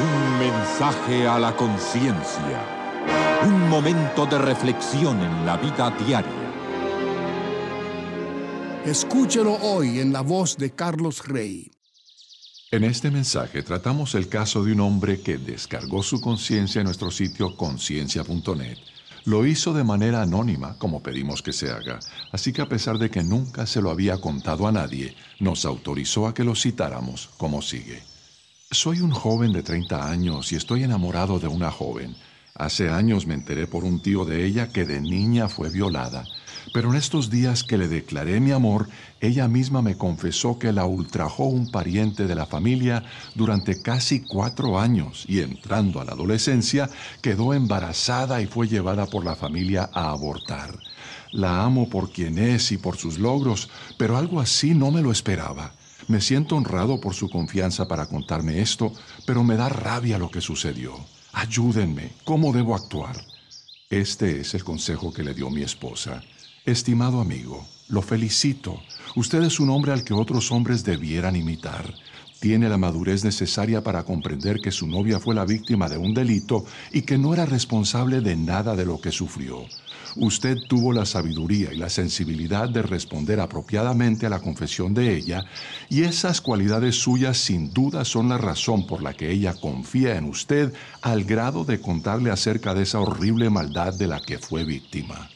Un mensaje a la conciencia. Un momento de reflexión en la vida diaria. Escúchelo hoy en la voz de Carlos Rey. En este mensaje tratamos el caso de un hombre que descargó su conciencia en nuestro sitio conciencia.net. Lo hizo de manera anónima, como pedimos que se haga, así que a pesar de que nunca se lo había contado a nadie, nos autorizó a que lo citáramos como sigue. Soy un joven de 30 años y estoy enamorado de una joven. Hace años me enteré por un tío de ella que de niña fue violada, pero en estos días que le declaré mi amor, ella misma me confesó que la ultrajó un pariente de la familia durante casi cuatro años y entrando a la adolescencia quedó embarazada y fue llevada por la familia a abortar. La amo por quien es y por sus logros, pero algo así no me lo esperaba. Me siento honrado por su confianza para contarme esto, pero me da rabia lo que sucedió. Ayúdenme, ¿cómo debo actuar? Este es el consejo que le dio mi esposa. Estimado amigo, lo felicito. Usted es un hombre al que otros hombres debieran imitar. Tiene la madurez necesaria para comprender que su novia fue la víctima de un delito y que no era responsable de nada de lo que sufrió usted tuvo la sabiduría y la sensibilidad de responder apropiadamente a la confesión de ella, y esas cualidades suyas sin duda son la razón por la que ella confía en usted al grado de contarle acerca de esa horrible maldad de la que fue víctima.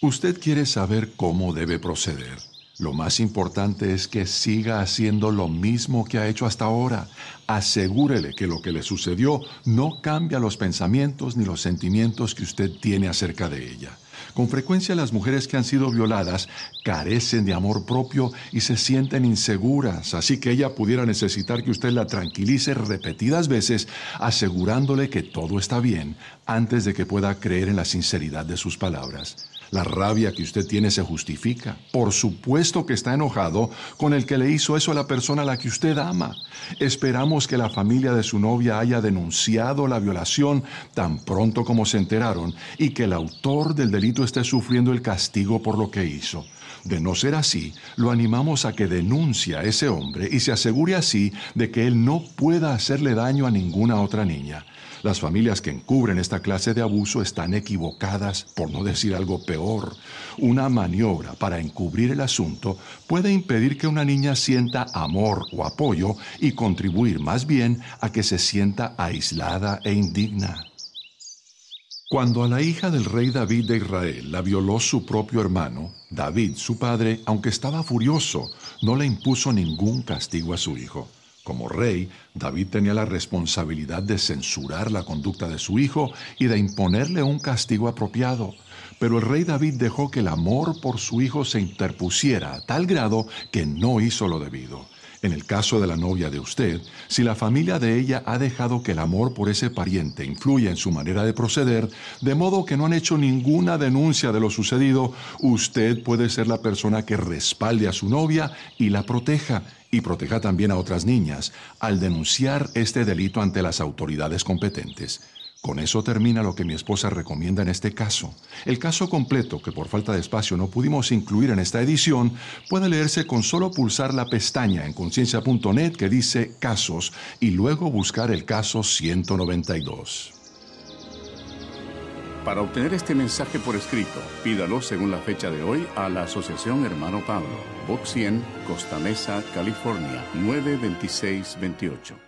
Usted quiere saber cómo debe proceder. Lo más importante es que siga haciendo lo mismo que ha hecho hasta ahora. Asegúrele que lo que le sucedió no cambia los pensamientos ni los sentimientos que usted tiene acerca de ella. Con frecuencia las mujeres que han sido violadas carecen de amor propio y se sienten inseguras, así que ella pudiera necesitar que usted la tranquilice repetidas veces, asegurándole que todo está bien, antes de que pueda creer en la sinceridad de sus palabras. La rabia que usted tiene se justifica. Por supuesto que está enojado con el que le hizo eso a la persona a la que usted ama. Esperamos que la familia de su novia haya denunciado la violación tan pronto como se enteraron y que el autor del delito esté sufriendo el castigo por lo que hizo. De no ser así, lo animamos a que denuncie a ese hombre y se asegure así de que él no pueda hacerle daño a ninguna otra niña. Las familias que encubren esta clase de abuso están equivocadas, por no decir algo peor una maniobra para encubrir el asunto puede impedir que una niña sienta amor o apoyo y contribuir más bien a que se sienta aislada e indigna. Cuando a la hija del rey David de Israel la violó su propio hermano, David, su padre, aunque estaba furioso, no le impuso ningún castigo a su hijo. Como rey, David tenía la responsabilidad de censurar la conducta de su hijo y de imponerle un castigo apropiado. Pero el rey David dejó que el amor por su hijo se interpusiera a tal grado que no hizo lo debido. En el caso de la novia de usted, si la familia de ella ha dejado que el amor por ese pariente influya en su manera de proceder, de modo que no han hecho ninguna denuncia de lo sucedido, usted puede ser la persona que respalde a su novia y la proteja, y proteja también a otras niñas, al denunciar este delito ante las autoridades competentes. Con eso termina lo que mi esposa recomienda en este caso. El caso completo, que por falta de espacio no pudimos incluir en esta edición, puede leerse con solo pulsar la pestaña en conciencia.net que dice Casos y luego buscar el caso 192. Para obtener este mensaje por escrito, pídalo según la fecha de hoy a la Asociación Hermano Pablo, Box 100, Costa Mesa, California, 92628.